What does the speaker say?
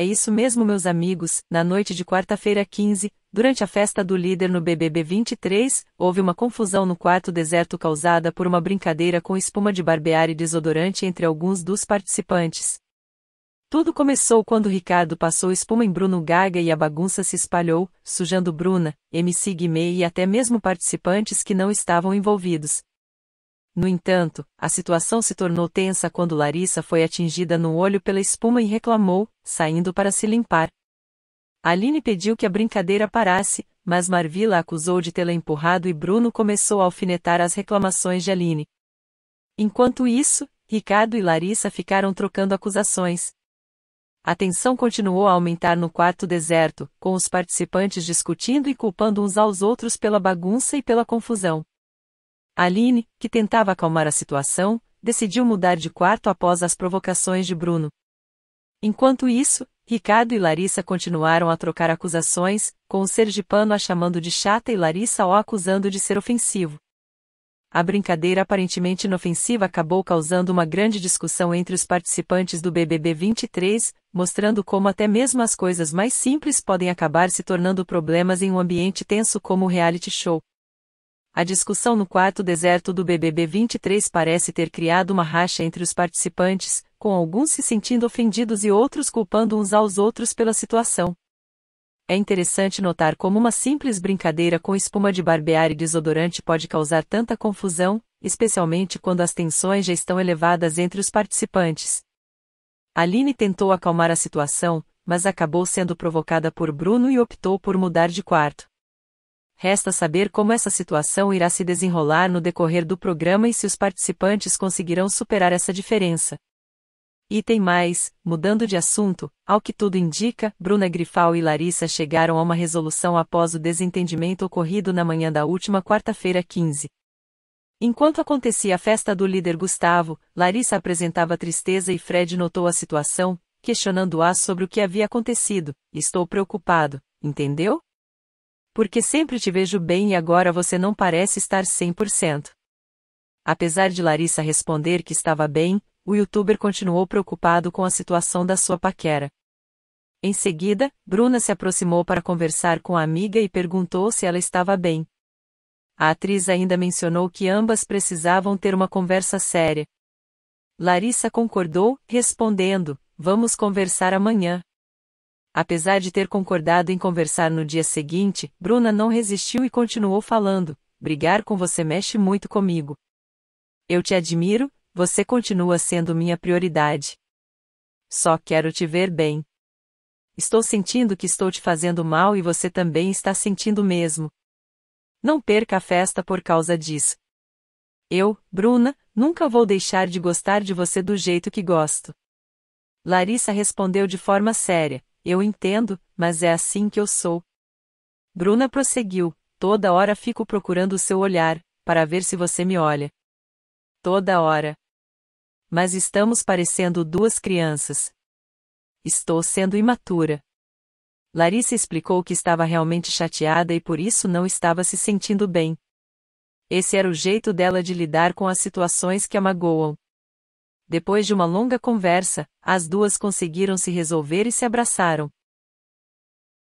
É isso mesmo, meus amigos. Na noite de quarta-feira 15, durante a festa do líder no BBB 23, houve uma confusão no quarto deserto causada por uma brincadeira com espuma de barbear e desodorante entre alguns dos participantes. Tudo começou quando Ricardo passou espuma em Bruno Gaga e a bagunça se espalhou, sujando Bruna, MC Guimê e até mesmo participantes que não estavam envolvidos. No entanto, a situação se tornou tensa quando Larissa foi atingida no olho pela espuma e reclamou, saindo para se limpar. Aline pediu que a brincadeira parasse, mas Marvila acusou de tê-la empurrado e Bruno começou a alfinetar as reclamações de Aline. Enquanto isso, Ricardo e Larissa ficaram trocando acusações. A tensão continuou a aumentar no quarto deserto, com os participantes discutindo e culpando uns aos outros pela bagunça e pela confusão. Aline, que tentava acalmar a situação, decidiu mudar de quarto após as provocações de Bruno. Enquanto isso, Ricardo e Larissa continuaram a trocar acusações, com o sergipano a chamando de chata e Larissa o acusando de ser ofensivo. A brincadeira aparentemente inofensiva acabou causando uma grande discussão entre os participantes do BBB 23, mostrando como até mesmo as coisas mais simples podem acabar se tornando problemas em um ambiente tenso como o reality show. A discussão no quarto deserto do BBB 23 parece ter criado uma racha entre os participantes, com alguns se sentindo ofendidos e outros culpando uns aos outros pela situação. É interessante notar como uma simples brincadeira com espuma de barbear e desodorante pode causar tanta confusão, especialmente quando as tensões já estão elevadas entre os participantes. Aline tentou acalmar a situação, mas acabou sendo provocada por Bruno e optou por mudar de quarto. Resta saber como essa situação irá se desenrolar no decorrer do programa e se os participantes conseguirão superar essa diferença. Item mais, mudando de assunto, ao que tudo indica, Bruna Grifal e Larissa chegaram a uma resolução após o desentendimento ocorrido na manhã da última quarta-feira 15. Enquanto acontecia a festa do líder Gustavo, Larissa apresentava tristeza e Fred notou a situação, questionando-a sobre o que havia acontecido. Estou preocupado, entendeu? Porque sempre te vejo bem e agora você não parece estar 100%. Apesar de Larissa responder que estava bem, o youtuber continuou preocupado com a situação da sua paquera. Em seguida, Bruna se aproximou para conversar com a amiga e perguntou se ela estava bem. A atriz ainda mencionou que ambas precisavam ter uma conversa séria. Larissa concordou, respondendo: Vamos conversar amanhã. Apesar de ter concordado em conversar no dia seguinte, Bruna não resistiu e continuou falando: Brigar com você mexe muito comigo. Eu te admiro, você continua sendo minha prioridade. Só quero te ver bem. Estou sentindo que estou te fazendo mal e você também está sentindo mesmo. Não perca a festa por causa disso. Eu, Bruna, nunca vou deixar de gostar de você do jeito que gosto. Larissa respondeu de forma séria, eu entendo, mas é assim que eu sou. Bruna prosseguiu: Toda hora fico procurando o seu olhar, para ver se você me olha. Toda hora. Mas estamos parecendo duas crianças. Estou sendo imatura. Larissa explicou que estava realmente chateada e por isso não estava se sentindo bem. Esse era o jeito dela de lidar com as situações que a magoam. Depois de uma longa conversa, as duas conseguiram se resolver e se abraçaram,